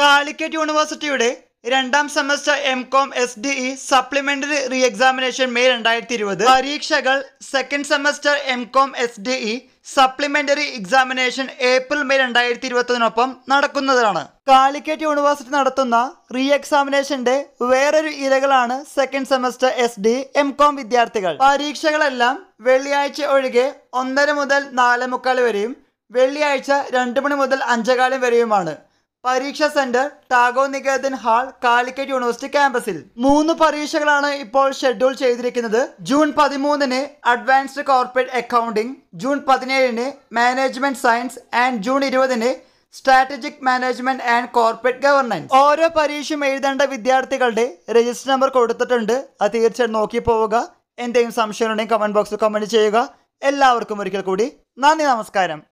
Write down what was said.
കാലിക്കറ്റ് യൂണിവേഴ്സിറ്റിയുടെ രണ്ടാം semester M Com S D E supplementary re examination May രണ്ടായിരത്തി ഇരുപത് പരീക്ഷകൾ second semester M Com S D E supplementary examination April May രണ്ടായിരത്തി ഇരുപത്തൊന്നിനൊപ്പം നടക്കുന്നതാണ് കാലിക്കറ്റ് യൂണിവേഴ്സിറ്റി നടത്തുന്ന റീ എക്സാമിനേഷന്റെ വേറൊരു ഇരകളാണ് second semester S D M Com വിദ്യാർത്ഥികൾ പരീക്ഷകളെല്ലാം വെള്ളിയാഴ്ച ഒഴികെ ഒന്നര മുതൽ നാല് മുക്കാൽ വരെയും വെള്ളിയാഴ്ച രണ്ട് മണി മുതൽ അഞ്ചേകാലം വരെയുമാണ് പരീക്ഷ centre Tagore Niketan hall Calicut university ക്യാമ്പസിൽ മൂന്ന് പരീക്ഷകളാണ് ഇപ്പോൾ ഷെഡ്യൂൾ ചെയ്തിരിക്കുന്നത് ജൂൺ പതിമൂന്നിന് അഡ്വാൻസ്ഡ് കോർപ്പറേറ്റ് അക്കൗണ്ടിംഗ് ജൂൺ പതിനേഴിന് മാനേജ്മെന്റ് സയൻസ് ആൻഡ് ജൂൺ ഇരുപതിന് strategic management and corporate governance ഓരോ പരീക്ഷയും എഴുതേണ്ട വിദ്യാർത്ഥികളുടെ രജിസ്റ്റർ നമ്പർ കൊടുത്തിട്ടുണ്ട് അത് തീർച്ചയായും നോക്കി പോവുക എന്തെങ്കിലും സംശയമുണ്ടെങ്കിൽ കമന്റ് ബോക്സിൽ കമന്റ് ചെയ്യുക എല്ലാവർക്കും ഒരിക്കൽ കൂടി നന്ദി നമസ്കാരം